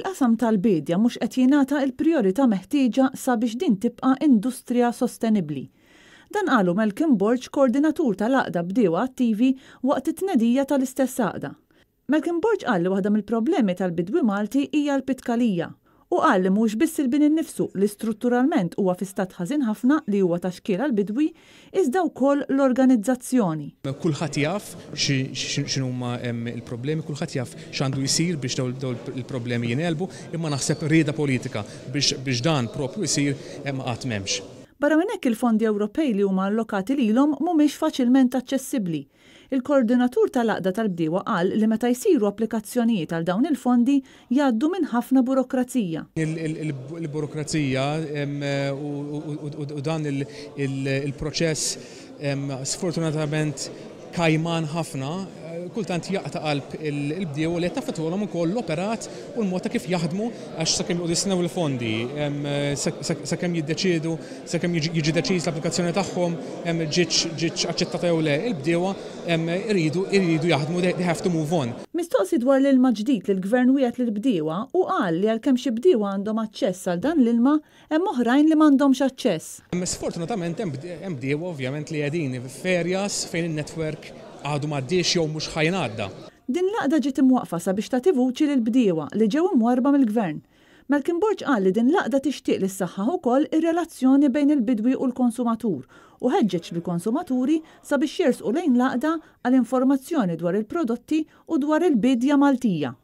il-qasam tal-bidja mhux qed jingħata l-prijorità meħtieġa sabiex din tibqa' industrija sostenibbli. Dan qalu Malcolm Borch koordinatur tal-aqda bdiewa attivi waqt it-tnedija tal-istess aqda. Malcolm Borch qal waħda mill-problemi tal-bidwi Malti hija l-pitkalija u qal li mhux biss il-bini nnifsu li strutturalment huwa fi stat ħażin ħafna li huwa ta' xkiel għal bidwi iżda wkoll l-organizzazzjoni. Kulħadd jaf x'inhu huma il-problemi, kulħadd jaf x'għandu jsir biex daw il-problemi jinelbu, imma naħseb rieda politika biex dan propju jsir hemm qatt m'hemmx. Barra minnek il-fondi Ewropej li huma allokati lilhom mhumiex faċilment aċċessibbli. Il-koordinatur tal-aqda tal-bdiewa qal li meta jsiru applikazzjonijiet għal dawn il-fondi jgħaddu minn ħafna burokrazija. Il-burokrazija eh, u dan il-proċess sfortunatament kajman ħafna kultant jaqta qalb il-bdiew li jattafetu għolom ukoll l-operat u l mota kif jaħdmu għax sakemm disnew il-fondi, sakemm jiddeċidu, sakemm jiġi deċiż l-applikazzjoni tagħhom, ġiċ aċċettata jew le, il-bdiewa iridu irridu jaħdmu they have to move on. Mistoqsi dwar l-ilma ġdid li l-gvern wieħed l-bdiewa u qal li għalkemm xi bdiewa għandhom aċċess għal dan l-ilma hemm oħrajn li m'għandhomx aċċess. Sfortunatament hemm bdiewa ovvijament li qegħdin ferjas fejn il netwerk għadu maddiex jew mhux għadda. Din laqda ġiet imwaqfa sabiex ta' tivuċi l bdiewa li ġew imwarba mill-gvern. Malkin Borġ qal li din laqda tixtieq lis saħħa wkoll ir-relazzjoni bejn il-bidwi u l-konsumatur u ħeġġeġ bil konsumaturi sabiex jersqu lejn laqda għal informazzjoni dwar il-prodotti u dwar il-bidja Maltija.